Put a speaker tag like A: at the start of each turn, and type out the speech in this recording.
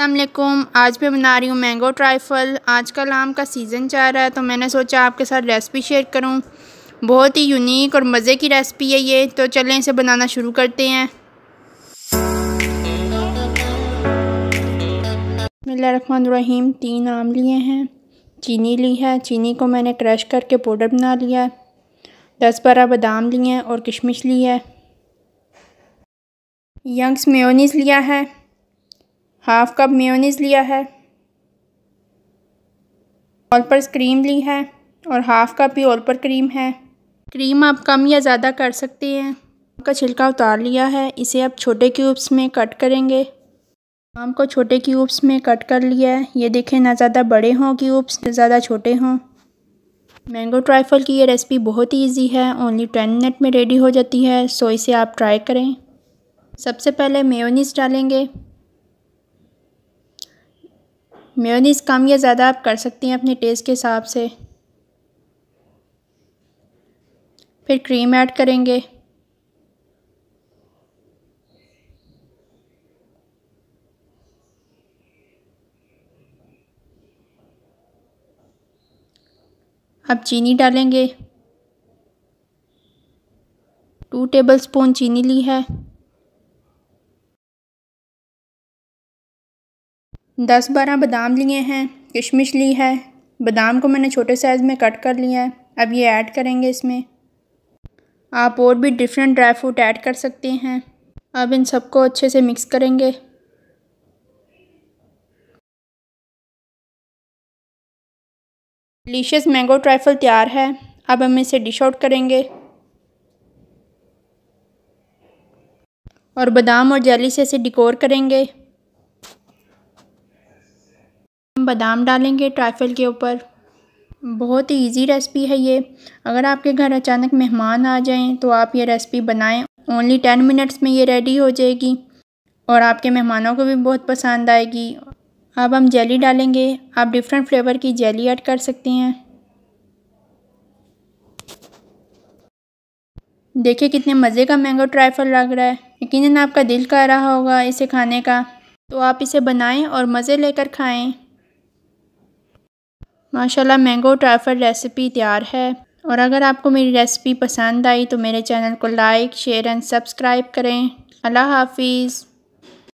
A: अल्लाम आज मैं बना रही हूँ मैंगो ट्राइफल आज कल आम का सीज़न चाह रहा है तो मैंने सोचा आपके साथ रेसिपी शेयर करूँ बहुत ही यूनिक और मज़े की रेसिपी है ये तो चलें इसे बनाना शुरू करते हैं रहीम तीन आम लिए हैं चीनी ली है चीनी को मैंने क्रश करके पाउडर बना लिया है दस बारह बादाम लिए हैं और किशमिश ली है यंग्स मेयोनीज़ लिया है हाफ कप मेयोनीज लिया है ऑल पर क्रीम ली है और हाफ कप ही ऑल पर क्रीम है क्रीम आप कम या ज़्यादा कर सकते हैं का छिलका उतार लिया है इसे आप छोटे क्यूब्स में कट करेंगे आम को छोटे क्यूब्स में कट कर लिया है ये देखें ना ज़्यादा बड़े हों क्यूब्स ना ज़्यादा छोटे हों मैंगो ट्राइफल की ये रेसिपी बहुत ही ईजी है ओनली टेन मिनट में रेडी हो जाती है सो इसे आप ट्राई करें सबसे पहले मेयोनीस डालेंगे मेयोनीज़ कम या ज़्यादा आप कर सकती हैं अपने टेस्ट के हिसाब से फिर क्रीम ऐड करेंगे
B: अब चीनी डालेंगे टू टेबलस्पून चीनी ली है दस बारह बादाम लिए हैं किशमिश ली है बादाम को मैंने छोटे साइज़ में कट
A: कर लिया है अब ये ऐड करेंगे इसमें आप और भी डिफरेंट ड्राई फ्रूट ऐड
B: कर सकते हैं अब इन सबको अच्छे से मिक्स करेंगे डिलीशियस मैंगो ट्राइफल तैयार है अब हम इसे डिश आउट करेंगे
A: और बादाम और जेली से इसे डिकोर करेंगे बादाम डालेंगे ट्राइफल के ऊपर बहुत ही इजी रेसिपी है ये अगर आपके घर अचानक मेहमान आ जाएं तो आप ये रेसिपी बनाएं ओनली टेन मिनट्स में ये रेडी हो जाएगी और आपके मेहमानों को भी बहुत पसंद आएगी अब हम जेली डालेंगे आप डिफरेंट फ्लेवर की जेली ऐड कर सकते हैं देखिए कितने मज़े का मैंगो ट्राइफल लग रहा है यकीन आपका दिल कर रहा होगा इसे खाने का तो आप इसे बनाएं और मज़े लेकर खाएं माशाल्लाह मैंगो ट्राइफल रेसिपी तैयार है और अगर आपको मेरी रेसिपी पसंद आई तो मेरे चैनल को लाइक शेयर एंड सब्सक्राइब करें अल्लाह हाफिज़